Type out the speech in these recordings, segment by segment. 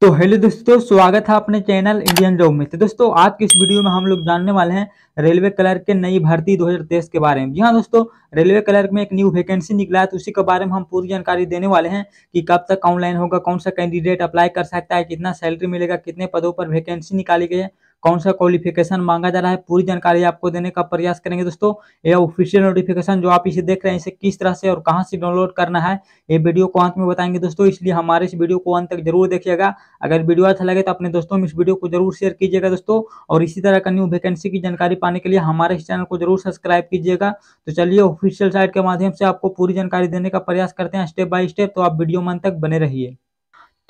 तो हेलो दोस्तों स्वागत है अपने चैनल इंडियन जॉब में तो दोस्तों आज की इस वीडियो में हम लोग जानने वाले हैं रेलवे क्लर्क के नई भर्ती 2023 के बारे में जी हाँ दोस्तों रेलवे क्लर्क में एक न्यू वैकेंसी निकला है तो उसी के बारे में हम पूरी जानकारी देने वाले हैं कि कब तक ऑनलाइन होगा कौन सा कैंडिडेट अप्लाई कर सकता है कितना सैलरी मिलेगा कितने पदों पर वैकेंसी निकाली गई है कौन सा क्वालिफिकेशन मांगा जा रहा है पूरी जानकारी आपको देने का प्रयास करेंगे दोस्तों यह ऑफिशियल नोटिफिकेशन जो आप इसे देख रहे हैं इसे किस तरह से और कहाँ से डाउनलोड करना है ये वीडियो को अंत में बताएंगे दोस्तों इसलिए हमारे इस वीडियो को अंत तक जरूर देखिएगा अगर वीडियो अच्छा लगे तो अपने दोस्तों में इस वीडियो को जरूर शेयर कीजिएगा दोस्तों और इसी तरह का न्यू वैकेंसी की जानकारी पाने के लिए हमारे इस चैनल को जरूर सब्सक्राइब कीजिएगा तो चलिए ऑफिशियल साइट के माध्यम से आपको पूरी जानकारी देने का प्रयास करते हैं स्टेप बाय स्टेप तो आप वीडियो मन तक बने रहिए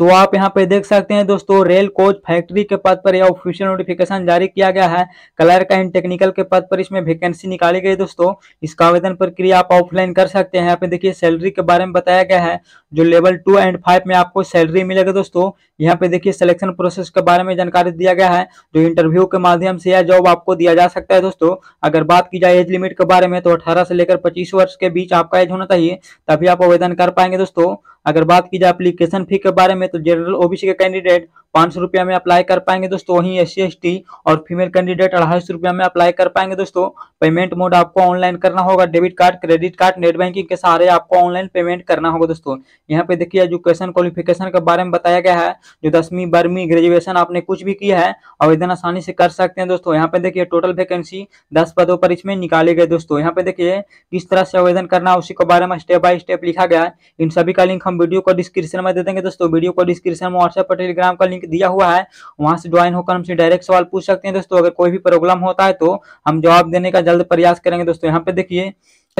तो आप यहाँ पे देख सकते हैं दोस्तों रेल कोच फैक्ट्री के पद पर यह ऑफिशियल नोटिफिकेशन जारी किया गया है क्लर्क एंड टेक्निकल के पद पर इसमें वैकेंसी निकाली गई दोस्तों इसका आवेदन प्रक्रिया आप ऑफलाइन कर सकते हैं यहाँ पे देखिए सैलरी के बारे में बताया गया है जो लेवल टू एंड फाइव में आपको सैलरी मिलेगा दोस्तों यहाँ पे देखिए सिलेक्शन प्रोसेस के बारे में जानकारी दिया गया है जो इंटरव्यू के माध्यम से यह जॉब आपको दिया जा सकता है दोस्तों अगर बात की जाए एज लिमिट के बारे में तो अठारह से लेकर पच्चीस वर्ष के बीच आपका एज होना चाहिए तभी आप आवेदन कर पाएंगे दोस्तों अगर बात की जाए अप्लीकेशन फी के बारे में तो जनरल ओबीसी के कैंडिडेट पांच सौ रुपया में अप्लाई कर पाएंगे दोस्तों वहीं एस सी और फीमेल कैंडिडेट अढ़ाई सौ रुपया में अप्लाई कर पाएंगे दोस्तों पेमेंट मोड आपको ऑनलाइन करना होगा debit card credit card net banking के सहारे आपको ऑनलाइन पेमेंट करना होगा दोस्तों यहाँ पे देखिए एजुकेशन क्वालिफिकेशन के बारे में बताया गया है जो दसवीं बारहवीं ग्रेजुएशन आपने कुछ भी किया है आवेदन आसानी से कर सकते हैं दोस्तों यहाँ पे देखिए टोटल वैकेंसी दस पदों पर इसमें निकाले गए दोस्तों यहाँ पे देखिए किस तरह से आवेदन करना उसी के बारे में स्टेप बाय स्टेप लिखा गया है इन सभी का लिंक हम वीडियो को डिस्क्रिप्शन में दे देंगे दोस्तों वीडियो को डिस्क्रिप्शन में व्हाट्सएप पर टेलीग्राम का लिंक दिया हुआ है वहाँ से ज्वाइन होकर हमसे डायरेक्ट सवाल पूछ सकते हैं दोस्तों अगर कोई भी प्रॉब्लम होता है तो हम जवाब देने का जल्द प्रयास करेंगे दोस्तों यहाँ पे देखिए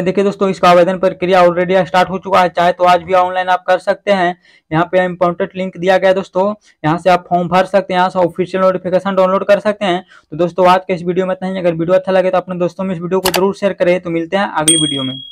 देखिए दोस्तों इसका आवेदन प्रक्रिया ऑलरेडी स्टार्ट हो चुका है चाहे तो आज भी ऑनलाइन आप कर सकते हैं यहाँ पे इम्पोर्टेंट लिंक दिया गया है दोस्तों यहाँ से आप फॉर्म भर सकते हैं यहाँ से ऑफिशियल नोटिफिकेशन डाउनलोड कर सकते हैं तो दोस्तों आज के इस वीडियो में अगर वीडियो अच्छा लगे तो अपने दोस्तों में इस वीडियो को जरूर शेयर करें तो मिलते हैं अगली वीडियो में